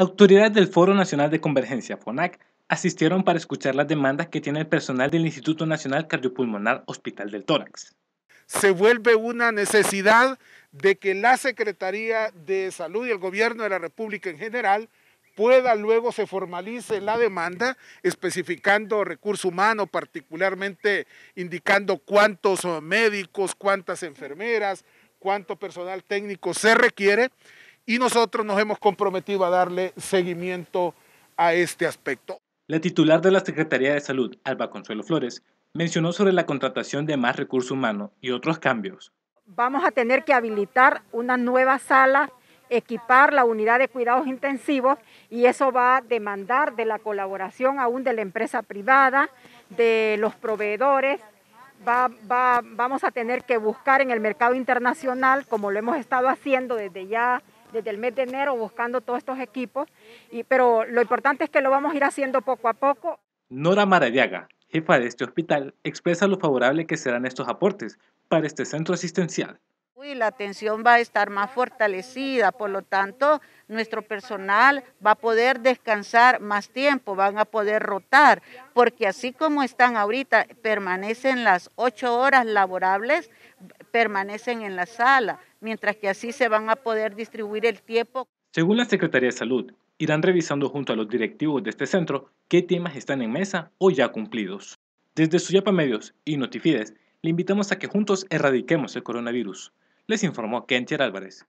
Autoridades del Foro Nacional de Convergencia, FONAC, asistieron para escuchar las demandas que tiene el personal del Instituto Nacional Cardiopulmonar Hospital del Tórax. Se vuelve una necesidad de que la Secretaría de Salud y el Gobierno de la República en general pueda luego se formalice la demanda, especificando recurso humano, particularmente indicando cuántos médicos, cuántas enfermeras, cuánto personal técnico se requiere y nosotros nos hemos comprometido a darle seguimiento a este aspecto. La titular de la Secretaría de Salud, Alba Consuelo Flores, mencionó sobre la contratación de más recursos humanos y otros cambios. Vamos a tener que habilitar una nueva sala, equipar la unidad de cuidados intensivos y eso va a demandar de la colaboración aún de la empresa privada, de los proveedores. vamos a tener que buscar en el mercado internacional, como lo hemos estado haciendo desde ya desde el mes de enero buscando todos estos equipos, y, pero lo importante es que lo vamos a ir haciendo poco a poco. Nora Maradiaga, jefa de este hospital, expresa lo favorable que serán estos aportes para este centro asistencial. Y la atención va a estar más fortalecida, por lo tanto, nuestro personal va a poder descansar más tiempo, van a poder rotar, porque así como están ahorita, permanecen las ocho horas laborables, permanecen en la sala, mientras que así se van a poder distribuir el tiempo. Según la Secretaría de Salud, irán revisando junto a los directivos de este centro qué temas están en mesa o ya cumplidos. Desde Suyapa Medios y Notifides, le invitamos a que juntos erradiquemos el coronavirus. Les informó Kencher Álvarez.